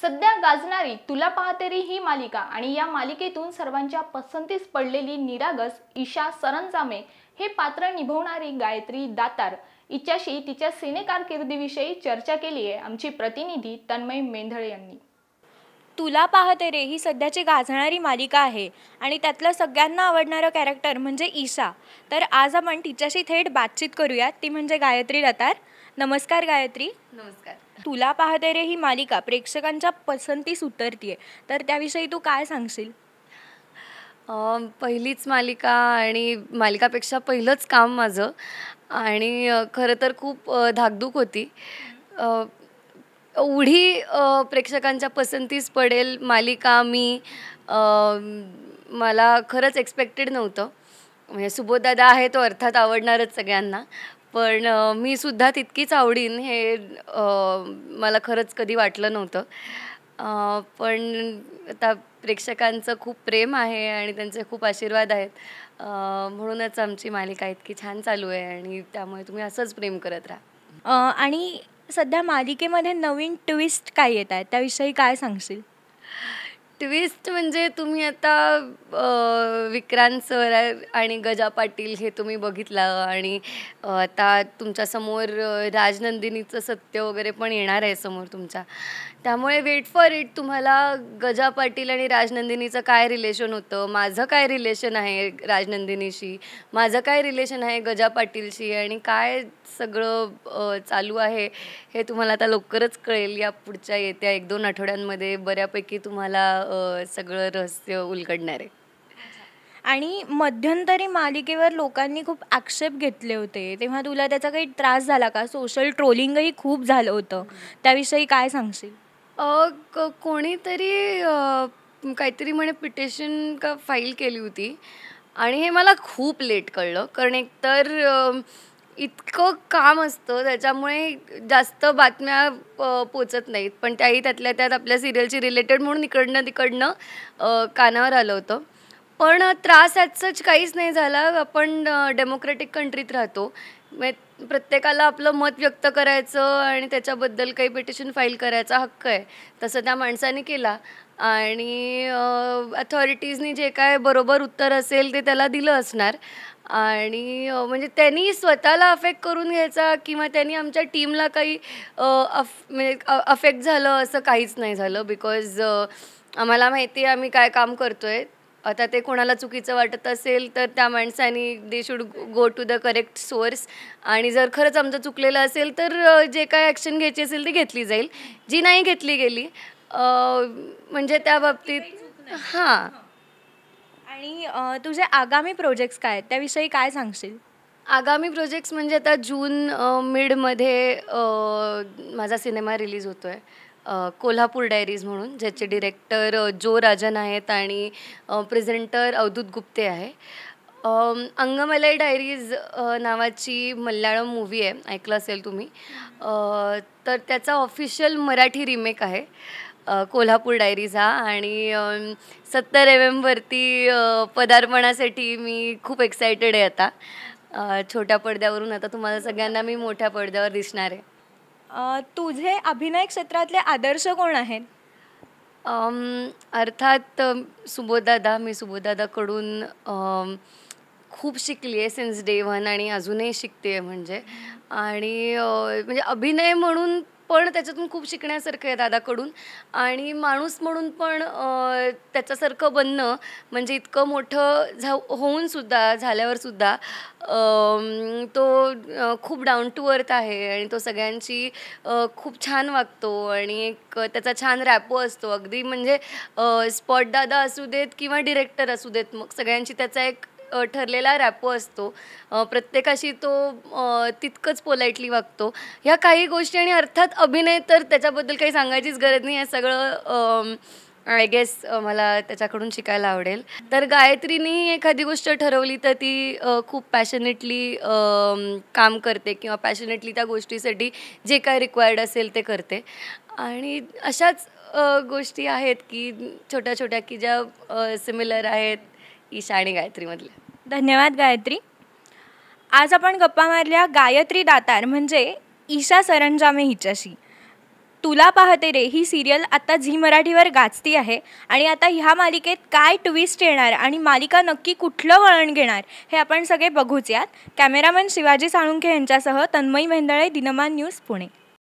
सध्या गाजणारी तुला पाहतेरी ही मालिका आणि या मालिकेतून सर्वांच्या पसंतीस पडलेली निरागस ईशा सरंजामे हे पात्र निभवणारी गायत्री दातार हिच्याशी तिच्या सिनेकारकिर्दीविषयी चर्चा केली आहे आमची प्रतिनिधी तन्मय मेंधळे यांनी तुला पाहते रे ही सध्याची गाजणारी मालिका आहे आणि त्यातलं सगळ्यांना आवडणारं कॅरेक्टर म्हणजे ईशा तर आज आपण तिच्याशी थेट बातचीत करूयात ती म्हणजे गायत्री दातार नमस्कार गायत्री नमस्कार तुला पाहते रे ही मालिका प्रेक्षकांच्या पसंतीस उतरतीये तर त्याविषयी तू काय सांगशील पहिलीच मालिका आणि मालिकापेक्षा पहिलंच काम माझं आणि खरं तर खूप धाकधूक होती एवढी प्रेक्षकांच्या पसंतीस पडेल मालिका मी मला खरंच एक्सपेक्टेड नव्हतं म्हणजे सुबोधदादा आहे तो अर्थात आवडणारच सगळ्यांना पण मी सुद्धा तितकीच आवडीन हे मला खरंच कधी वाटलं नव्हतं पण आता प्रेक्षकांचं खूप प्रेम आहे आणि त्यांचे खूप आशीर्वाद आहेत म्हणूनच आमची मालिका इतकी छान चालू आहे आणि त्यामुळे तुम्ही असंच प्रेम करत राहा आणि सध्या मालिकेमध्ये नवीन ट्विस्ट काय येत आहेत त्याविषयी काय सांगशील ट्विस्ट म्हणजे तुम्ही आता विक्रांत सर आणि गजा पाटील हे तुम्ही बघितलं आणि आता तुमच्यासमोर राजनंदिनीचं सत्य वगैरे पण येणार आहे समोर तुमच्या त्यामुळे वेट फॉर इट तुम्हाला गजा पाटील आणि राजनंदिनीचं काय रिलेशन होतं माझं काय रिलेशन आहे राजनंदिनीशी माझं काय रिलेशन आहे गजा पाटीलशी आणि काय सगळं चालू आहे हे तुम्हाला आता लवकरच कळेल या पुढच्या येत्या एक दोन आठवड्यांमध्ये बऱ्यापैकी तुम्हाला सगळं रहस्य उलगडणार आहे आणि मध्यंतरी मालिकेवर लोकांनी खूप आक्षेप घेतले होते तेव्हा तुला त्याचा काही त्रास झाला का सोशल ट्रोलिंगही खूप झालं होतं त्याविषयी काय सांगशील कोणीतरी काहीतरी म्हणे पिटिशन का फाईल केली होती आणि हे मला खूप लेट कळलं कारण एकतर इतकं काम असतं त्याच्यामुळे जास्त बातम्या पोचत नाहीत पण त्याही त्यातल्या त्यात आपल्या सिरियलची रिलेटेड म्हणून इकडनं तिकडनं कानावर आलं होतं पण त्रास याचंच काहीच नाही झाला आपण डेमोक्रॅटिक कंट्रीत राहतो प्रत्येकाला आपलं मत व्यक्त करायचं आणि त्याच्याबद्दल काही पिटिशन फाईल करायचा हक्क आहे तसं त्या माणसाने केला आणि अथॉरिटीजनी जे काय बरोबर उत्तर असेल ते त्याला दिलं असणार आणि म्हणजे त्यांनी स्वतःला अफेक्ट करून घ्यायचा किंवा त्यांनी आमच्या टीमला काही अफ म्हणजे अफेक्ट झालं असं काहीच नाही झालं बिकॉज आम्हाला माहिती आहे आम्ही काय काम करतो आहे आता ते कोणाला चुकीचं वाटत असेल तर त्या माणसाने they should go to the correct source आणि जर खरंच आमचं चुकलेलं असेल तर जे काय ॲक्शन घ्यायची असेल ती घेतली जाईल जी नाही घेतली गेली म्हणजे त्या बाबतीत हां आणि तुझे आगामी प्रोजेक्ट्स काय त्याविषयी काय सांगशील आगामी प्रोजेक्ट्स म्हणजे आता जून मिडमध्ये माझा सिनेमा रिलीज होतो आहे कोल्हापूर डायरीज म्हणून ज्याचे डिरेक्टर जो राजन आहेत आणि प्रेझेंटर अवधूत गुप्ते आहे अंगमलाई डायरीज नावाची मल्याळम मूवी आहे ऐकलं असेल तुम्ही तर त्याचा ऑफिशियल मराठी रिमेक आहे कोल्हापूर डायरीज हा आणि सत्तर एम एमवरती पदार्पणासाठी मी खूप एक्सायटेड आहे आता छोट्या पडद्यावरून आता तुम्हाला सगळ्यांना मी मोठ्या पडद्यावर दिसणार आहे तुझे अभिनय क्षेत्रातले आदर्श कोण आहेत अर्थात सुबोधदादा मी सुबोधदादाकडून खूप शिकली आहे सिन्स डे वन आणि अजूनही शिकते आहे म्हणजे आणि म्हणजे अभिनय म्हणून पण त्याच्यातून खूप शिकण्यासारखं आहे दादाकडून आणि माणूस म्हणून पण त्याच्यासारखं बनणं म्हणजे इतकं मोठं झा होऊनसुद्धा झाल्यावरसुद्धा तो खूप डाऊन टू अर्थ आहे आणि तो सगळ्यांची खूप छान वागतो आणि एक त्याचा छान रॅपो असतो अगदी म्हणजे स्पॉट दादा असू देत किंवा डिरेक्टर असू देत मग सगळ्यांची त्याचा एक ठरलेला रॅपो असतो प्रत्येकाशी तो तितकंच पोलाइटली वागतो ह्या काही गोष्टी आणि अर्थात अभिनय तर त्याच्याबद्दल काही सांगायचीच गरज नाही हे सगळं आय गेस मला त्याच्याकडून शिकायला आवडेल तर गायत्रीनी एखादी गोष्ट ठरवली तर ती खूप पॅशनेटली काम करते किंवा पॅशनेटली त्या गोष्टीसाठी जे काय रिक्वायर्ड असेल ते करते आणि अशाच गोष्टी आहेत की छोट्या छोट्या की ज्या सिमिलर आहेत ईशा आणि गायत्रीमधल्या धन्यवाद गायत्री आज आपण गप्पा मारल्या गायत्री दातार म्हणजे ईशा सरंजामे हिच्याशी तुला पाहते रे ही सिरियल आता झी मराठीवर गाजती आहे आणि आता ह्या मालिकेत काय ट्विस्ट येणार आणि मालिका नक्की कुठलं वळण घेणार हे आपण सगळे बघूच यात कॅमेरामन शिवाजी साळुंखे यांच्यासह तन्मयी मेंदळे दिनमान न्यूज पुणे